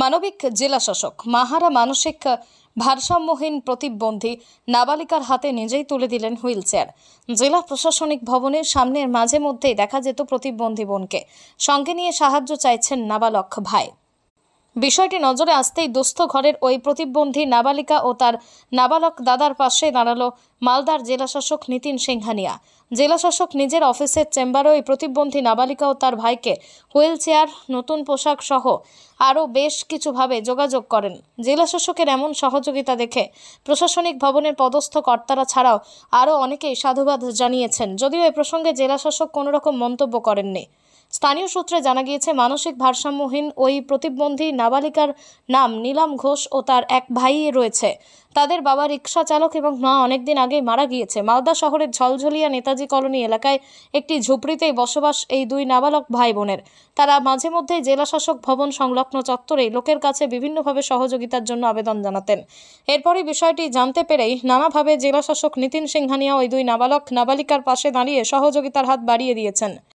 মানবিক জেলাশাসক মাহারা মানসিক ভারসাম্যহীন প্রতিবন্ধী নাবালিকার হাতে নিজেই তুলে দিলেন হুইল চেয়ার জেলা প্রশাসনিক ভবনের সামনের মাঝে মধ্যেই দেখা যেত প্রতিবন্ধী বোনকে সঙ্গে নিয়ে সাহায্য চাইছেন নাবালক ভাই বিষয়টি নজরে আসতেই দুস্থ ঘরের ওই প্রতিবন্ধী নাবালিকা ও তার নাবালক দাদার পাশে দাঁড়ালো মালদার জেলাশাসক নিতিন সিংহানিয়া জেলাশাসক নিজের অফিসের চেম্বারে ওই প্রতিবন্ধী নাবালিকা ও তার ভাইকে হুইল চেয়ার নতুন পোশাক সহ আরও বেশ কিছুভাবে যোগাযোগ করেন জেলাশাসকের এমন সহযোগিতা দেখে প্রশাসনিক ভবনের পদস্থ কর্তারা ছাড়াও আরও অনেকেই সাধুবাদ জানিয়েছেন যদিও এ প্রসঙ্গে জেলাশাসক কোনোরকম মন্তব্য করেননি স্থানীয় সূত্রে জানা গিয়েছে মানসিক ভারসাম্যহীন ওই প্রতিবন্ধী নাবালিকার নাম নীলাম ঘোষ ও তার এক ভাই রয়েছে তাদের বাবা রিক্সা চালক এবং মা অনেকদিন আগে মারা গিয়েছে মালদা শহরের ঝলঝলিয়া নেতাজি কলোনি এলাকায় একটি ঝুপড়িতেই বসবাস এই দুই নাবালক ভাই বোনের তারা মাঝে মধ্যে জেলাশাসক ভবন সংলগ্ন চত্বরে লোকের কাছে বিভিন্নভাবে সহযোগিতার জন্য আবেদন জানাতেন এরপরই বিষয়টি জানতে পেরেই নানাভাবে জেলাশাসক নিতিন সিংহানিয়া ওই দুই নাবালক নাবালিকার পাশে দাঁড়িয়ে সহযোগিতার হাত বাড়িয়ে দিয়েছেন